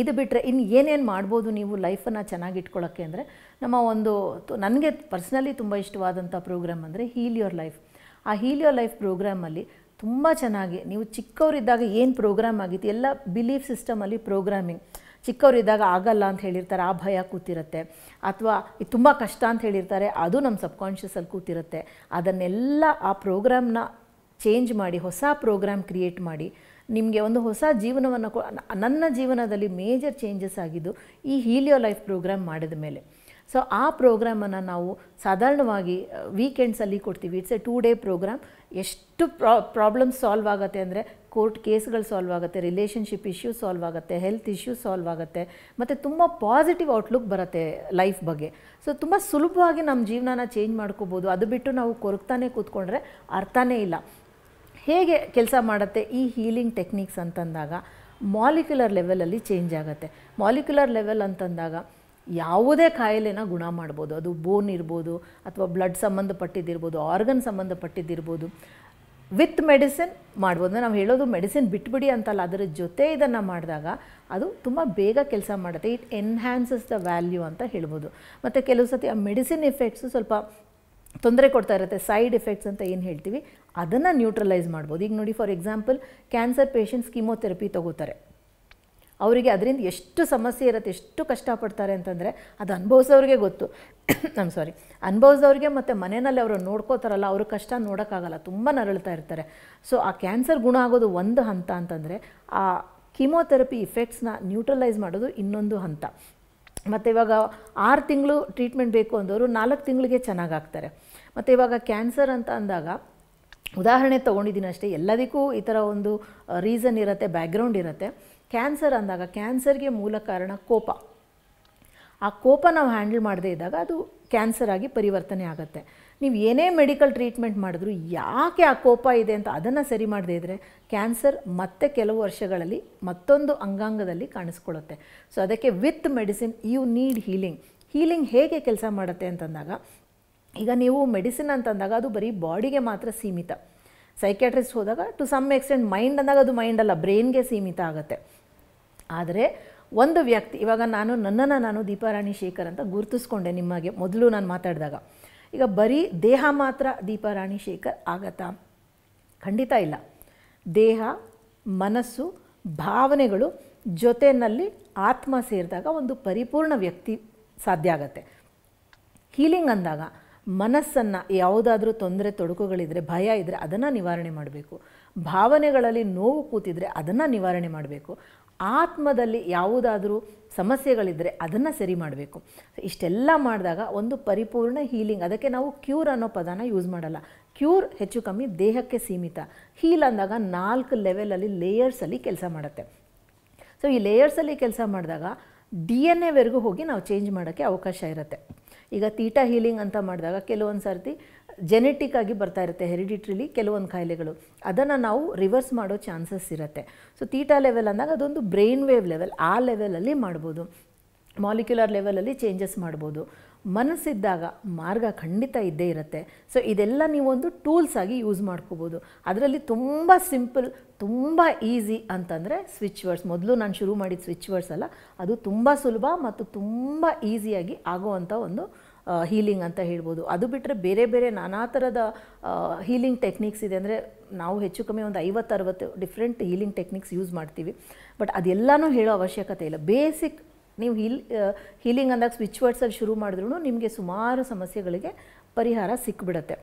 ಇದು ಬಿಟ್ಟರೆ ಇನ್ನು ಏನೇನು ಮಾಡ್ಬೋದು ನೀವು ಲೈಫನ್ನು ಚೆನ್ನಾಗಿ ಅಂದರೆ ನಮ್ಮ ಒಂದು ನನಗೆ ಪರ್ಸ್ನಲಿ ತುಂಬ ಇಷ್ಟವಾದಂಥ ಪ್ರೋಗ್ರಾಮ್ ಅಂದರೆ ಹೀಲ್ ಯೋರ್ ಲೈಫ್ ಆ ಹೀಲ್ ಯೋರ್ ಲೈಫ್ ಪ್ರೋಗ್ರಾಮಲ್ಲಿ ತುಂಬ ಚೆನ್ನಾಗಿ ನೀವು ಚಿಕ್ಕವರಿದ್ದಾಗ ಏನು ಪ್ರೋಗ್ರಾಮ್ ಆಗಿತ್ತು ಎಲ್ಲ ಬಿಲೀಫ್ ಸಿಸ್ಟಮಲ್ಲಿ ಪ್ರೋಗ್ರಾಮಿಂಗ್ ಚಿಕ್ಕವರಿದ್ದಾಗ ಆಗಲ್ಲ ಅಂತ ಹೇಳಿರ್ತಾರೆ ಆ ಭಯ ಕೂತಿರುತ್ತೆ ಅಥವಾ ಇದು ತುಂಬ ಕಷ್ಟ ಅಂತ ಹೇಳಿರ್ತಾರೆ ಅದು ನಮ್ಮ ಸಬ್ಕಾನ್ಷಿಯಸಲ್ಲಿ ಕೂತಿರುತ್ತೆ ಅದನ್ನೆಲ್ಲ ಆ ಪ್ರೋಗ್ರಾಮ್ನ ಚೇಂಜ್ ಮಾಡಿ ಹೊಸ ಪ್ರೋಗ್ರಾಮ್ ಕ್ರಿಯೇಟ್ ಮಾಡಿ ನಿಮಗೆ ಒಂದು ಹೊಸ ಜೀವನವನ್ನು ನನ್ನ ಜೀವನದಲ್ಲಿ ಮೇಜರ್ ಚೇಂಜಸ್ ಆಗಿದ್ದು ಈ ಹೀಲಿಯೋ ಲೈಫ್ ಪ್ರೋಗ್ರಾಮ್ ಮಾಡಿದ ಮೇಲೆ ಸೊ ಆ ಪ್ರೋಗ್ರಾಮನ್ನು ನಾವು ಸಾಧಾರಣವಾಗಿ ವೀಕೆಂಡ್ಸಲ್ಲಿ ಕೊಡ್ತೀವಿ it's a two day program ಎಷ್ಟು ಪ್ರಾ ಪ್ರಾಬ್ಲಮ್ಸ್ ಸಾಲ್ವ್ ಆಗುತ್ತೆ ಅಂದರೆ ಕೋರ್ಟ್ ಕೇಸ್ಗಳು ಸಾಲ್ವ್ ಆಗುತ್ತೆ ರಿಲೇಷನ್ಶಿಪ್ ಇಶ್ಯೂ ಸಾಲ್ವ್ ಆಗುತ್ತೆ ಹೆಲ್ತ್ ಇಶ್ಯೂ ಸಾಲ್ವ್ ಆಗುತ್ತೆ ಮತ್ತು ತುಂಬ ಪಾಸಿಟಿವ್ ಔಟ್ಲುಕ್ ಬರುತ್ತೆ ಲೈಫ್ ಬಗ್ಗೆ ಸೊ ತುಂಬ ಸುಲಭವಾಗಿ ನಮ್ಮ ಜೀವನನ ಚೇಂಜ್ ಮಾಡ್ಕೋಬೋದು ಅದು ಬಿಟ್ಟು ನಾವು ಕೊರಗ್ತಾನೆ ಕೂತ್ಕೊಂಡ್ರೆ ಅರ್ಥನೇ ಇಲ್ಲ ಹೇಗೆ ಕೆಲಸ ಮಾಡುತ್ತೆ ಈ ಹೀಲಿಂಗ್ ಟೆಕ್ನಿಕ್ಸ್ ಅಂತಂದಾಗ ಮಾಲಿಕ್ಯುಲರ್ ಲೆವೆಲಲ್ಲಿ ಚೇಂಜ್ ಆಗುತ್ತೆ ಮಾಲಿಕ್ಯುಲರ್ ಲೆವೆಲ್ ಅಂತಂದಾಗ ಯಾವುದೇ ಕಾಯಿಲೆನ ಗುಣ ಮಾಡ್ಬೋದು ಅದು ಬೋನ್ ಇರ್ಬೋದು ಅಥವಾ ಬ್ಲಡ್ ಸಂಬಂಧಪಟ್ಟಿದ್ದಿರ್ಬೋದು ಆರ್ಗನ್ ಸಂಬಂಧಪಟ್ಟಿದ್ದಿರ್ಬೋದು ವಿತ್ ಮೆಡಿಸಿನ್ ಮಾಡ್ಬೋದು ನಾವು ಹೇಳೋದು ಮೆಡಿಸಿನ್ ಬಿಟ್ಬಿಡಿ ಅಂತಲ್ಲ ಅದರ ಜೊತೆ ಇದನ್ನು ಮಾಡಿದಾಗ ಅದು ತುಂಬ ಬೇಗ ಕೆಲಸ ಮಾಡುತ್ತೆ ಇಟ್ ಎನ್ಹ್ಯಾನ್ಸಸ್ ದ ವ್ಯಾಲ್ಯೂ ಅಂತ ಹೇಳ್ಬೋದು ಮತ್ತು ಕೆಲವು ಸತಿ ಆ ಮೆಡಿಸಿನ್ ಎಫೆಕ್ಟ್ಸು ಸ್ವಲ್ಪ ತೊಂದರೆ ಕೊಡ್ತಾ ಇರುತ್ತೆ ಸೈಡ್ ಎಫೆಕ್ಟ್ಸ್ ಅಂತ ಏನು ಹೇಳ್ತೀವಿ ಅದನ್ನು ನ್ಯೂಟ್ರಲೈಸ್ ಮಾಡ್ಬೋದು ಈಗ ನೋಡಿ for example cancer patients chemotherapy ತಗೋತಾರೆ ಅವರಿಗೆ ಅದರಿಂದ ಎಷ್ಟು ಸಮಸ್ಯೆ ಇರುತ್ತೆ ಎಷ್ಟು ಕಷ್ಟಪಡ್ತಾರೆ ಅಂತಂದರೆ ಅದು ಅನುಭವಿಸೋರಿಗೆ ಗೊತ್ತು ನಮ್ಮ ಸಾರಿ ಅನುಭವಿಸೋರಿಗೆ ಮತ್ತು ಮನೆಯಲ್ಲಿ ಅವರು ನೋಡ್ಕೋತಾರಲ್ಲ ಅವ್ರ ಕಷ್ಟ ನೋಡೋಕ್ಕಾಗಲ್ಲ ತುಂಬ ನರಳ್ತಾ ಇರ್ತಾರೆ ಸೊ ಆ ಕ್ಯಾನ್ಸರ್ ಗುಣ ಆಗೋದು ಒಂದು ಹಂತ ಅಂತಂದರೆ ಆ ಕೀಮೋಥೆರಪಿ ಇಫೆಕ್ಟ್ಸ್ನ ನ್ಯೂಟ್ರಲೈಸ್ ಮಾಡೋದು ಇನ್ನೊಂದು ಹಂತ ಮತ್ತು ಇವಾಗ ಆರು ತಿಂಗಳು ಟ್ರೀಟ್ಮೆಂಟ್ ಬೇಕು ಅಂದವರು ನಾಲ್ಕು ತಿಂಗಳಿಗೆ ಚೆನ್ನಾಗಾಗ್ತಾರೆ ಮತ್ತು ಇವಾಗ ಕ್ಯಾನ್ಸರ್ ಅಂತ ಅಂದಾಗ ಉದಾಹರಣೆ ತೊಗೊಂಡಿದ್ದೀನಿ ಅಷ್ಟೇ ಎಲ್ಲದಕ್ಕೂ ಈ ಥರ ಒಂದು ರೀಸನ್ ಇರುತ್ತೆ ಬ್ಯಾಕ್ಗ್ರೌಂಡ್ ಇರುತ್ತೆ ಕ್ಯಾನ್ಸರ್ ಅಂದಾಗ ಕ್ಯಾನ್ಸರ್ಗೆ ಮೂಲ ಕಾರಣ ಕೋಪ ಆ ಕೋಪ ನಾವು ಹ್ಯಾಂಡಲ್ ಮಾಡದೇ ಇದ್ದಾಗ ಅದು ಕ್ಯಾನ್ಸರ್ ಆಗಿ ಪರಿವರ್ತನೆ ಆಗುತ್ತೆ ನೀವು ಏನೇ ಮೆಡಿಕಲ್ ಟ್ರೀಟ್ಮೆಂಟ್ ಮಾಡಿದ್ರು ಯಾಕೆ ಆ ಕೋಪ ಇದೆ ಅಂತ ಅದನ್ನು ಸರಿ ಮಾಡದೇ ಇದ್ದರೆ ಕ್ಯಾನ್ಸರ್ ಮತ್ತೆ ಕೆಲವು ವರ್ಷಗಳಲ್ಲಿ ಮತ್ತೊಂದು ಅಂಗಾಂಗದಲ್ಲಿ ಕಾಣಿಸ್ಕೊಳ್ಳುತ್ತೆ ಸೊ ಅದಕ್ಕೆ with medicine you need healing healing ಹೇಗೆ ಕೆಲಸ ಮಾಡುತ್ತೆ ಅಂತಂದಾಗ ಈಗ ನೀವು ಮೆಡಿಸಿನ್ ಅಂತಂದಾಗ ಅದು ಬರೀ ಬಾಡಿಗೆ ಮಾತ್ರ ಸೀಮಿತ ಸೈಕ್ಯಾಟ್ರಿಸ್ಟ್ ಹೋದಾಗ ಟು ಸಮ್ ಎಕ್ಸ್ಟೆಂಟ್ ಮೈಂಡ್ ಅಂದಾಗ ಅದು ಮೈಂಡಲ್ಲ ಬ್ರೈನ್ಗೆ ಸೀಮಿತ ಆಗುತ್ತೆ ಆದರೆ ಒಂದು ವ್ಯಕ್ತಿ ಇವಾಗ ನಾನು ನನ್ನನ್ನು ನಾನು ದೀಪಾರಾಣಿ ಶೇಖರ್ ಅಂತ ಗುರುತಿಸ್ಕೊಂಡೆ ನಿಮಗೆ ಮೊದಲು ನಾನು ಮಾತಾಡಿದಾಗ ಈಗ ಬರೀ ದೇಹ ಮಾತ್ರ ದೀಪಾರಾಣಿ ಶೇಖರ್ ಆಗತ್ತಾ ಖಂಡಿತ ಇಲ್ಲ ದೇಹ ಮನಸ್ಸು ಭಾವನೆಗಳು ಜೊತೆಯಲ್ಲಿ ಆತ್ಮ ಸೇರಿದಾಗ ಒಂದು ಪರಿಪೂರ್ಣ ವ್ಯಕ್ತಿ ಸಾಧ್ಯ ಆಗತ್ತೆ ಹೀಲಿಂಗ್ ಅಂದಾಗ ಮನಸ್ಸನ್ನು ಯಾವುದಾದ್ರೂ ತೊಂದರೆ ತೊಡಕುಗಳಿದ್ರೆ ಭಯ ಇದ್ದರೆ ಅದನ್ನು ನಿವಾರಣೆ ಮಾಡಬೇಕು ಭಾವನೆಗಳಲ್ಲಿ ನೋವು ಕೂತಿದ್ರೆ ಅದನ್ನು ನಿವಾರಣೆ ಮಾಡಬೇಕು ಆತ್ಮದಲ್ಲಿ ಯಾವುದಾದರೂ ಸಮಸ್ಯೆಗಳಿದ್ದರೆ ಅದನ್ನು ಸರಿ ಮಾಡಬೇಕು ಇಷ್ಟೆಲ್ಲ ಮಾಡಿದಾಗ ಒಂದು ಪರಿಪೂರ್ಣ ಹೀಲಿಂಗ್ ಅದಕ್ಕೆ ನಾವು ಕ್ಯೂರ್ ಅನ್ನೋ ಪದನ ಯೂಸ್ ಮಾಡಲ್ಲ ಕ್ಯೂರ್ ಹೆಚ್ಚು ಕಮ್ಮಿ ದೇಹಕ್ಕೆ ಸೀಮಿತ ಹೀಲ್ ಅಂದಾಗ ನಾಲ್ಕು ಲೆವೆಲಲ್ಲಿ ಲೇಯರ್ಸಲ್ಲಿ ಕೆಲಸ ಮಾಡುತ್ತೆ ಸೊ ಈ ಲೇಯರ್ಸಲ್ಲಿ ಕೆಲಸ ಮಾಡಿದಾಗ ಡಿ ಎನ್ ಎವರೆಗೂ ಹೋಗಿ ನಾವು ಚೇಂಜ್ ಮಾಡೋಕ್ಕೆ ಅವಕಾಶ ಇರುತ್ತೆ ಈಗ ತೀಟಾ ಹೀಲಿಂಗ್ ಅಂತ ಮಾಡಿದಾಗ ಕೆಲವೊಂದು ಸರ್ತಿ ಜೆನೆಟಿಕ್ ಆಗಿ ಬರ್ತಾ ಇರುತ್ತೆ ಹೆರಿಡಿಟ್ರಿಲಿ ಕೆಲವೊಂದು ಕಾಯಿಲೆಗಳು ಅದನ್ನು ನಾವು ರಿವರ್ಸ್ ಮಾಡೋ ಚಾನ್ಸಸ್ ಇರುತ್ತೆ ಸೊ ತೀಟಾ ಲೆವೆಲ್ ಅಂದಾಗ ಅದೊಂದು ಬ್ರೈನ್ ವೇವ್ ಲೆವೆಲ್ ಆ ಲೆವೆಲಲ್ಲಿ ಮಾಡ್ಬೋದು ಮಾಲಿಕ್ಯುಲರ್ ಲೆವೆಲಲ್ಲಿ ಚೇಂಜಸ್ ಮಾಡ್ಬೋದು ಮನಸ್ಸಿದ್ದಾಗ ಮಾರ್ಗ ಖಂಡಿತ ಇದ್ದೇ ಇರುತ್ತೆ ಸೊ ಇದೆಲ್ಲ ನೀವೊಂದು ಟೂಲ್ಸ್ ಆಗಿ ಯೂಸ್ ಮಾಡ್ಕೋಬೋದು ಅದರಲ್ಲಿ ತುಂಬ ಸಿಂಪಲ್ ತುಂಬ ಈಸಿ ಅಂತಂದರೆ ಸ್ವಿಚ್ ವರ್ಡ್ಸ್ ಮೊದಲು ನಾನು ಶುರು ಮಾಡಿದ ಸ್ವಿಚ್ ವರ್ಡ್ಸ್ ಅಲ್ಲ ಅದು ತುಂಬ ಸುಲಭ ಮತ್ತು ತುಂಬ ಈಸಿಯಾಗಿ ಆಗುವಂಥ ಒಂದು ಹೀಲಿಂಗ್ ಅಂತ ಹೇಳ್ಬೋದು ಅದು ಬಿಟ್ಟರೆ ಬೇರೆ ಬೇರೆ ನಾನಾ ಥರದ ಹೀಲಿಂಗ್ ಟೆಕ್ನಿಕ್ಸ್ ಇದೆ ಅಂದರೆ ನಾವು ಹೆಚ್ಚು ಕಮ್ಮಿ ಒಂದು ಐವತ್ತು ಅರವತ್ತು ಡಿಫ್ರೆಂಟ್ ಹೀಲಿಂಗ್ ಟೆಕ್ನಿಕ್ಸ್ ಯೂಸ್ ಮಾಡ್ತೀವಿ ಬಟ್ ಅದೆಲ್ಲನೂ ಹೇಳೋ ಅವಶ್ಯಕತೆ ಇಲ್ಲ ಬೇಸಿಕ್ ನೀವು ಹೀಲ್ ಹೀಲಿಂಗ್ ಅಂದಾಗ ಸ್ವಿಚ್ ವರ್ಡ್ಸಲ್ಲಿ ಶುರು ಮಾಡಿದ್ರೂ ನಿಮಗೆ ಸುಮಾರು ಸಮಸ್ಯೆಗಳಿಗೆ ಪರಿಹಾರ ಸಿಕ್ಬಿಡತ್ತೆ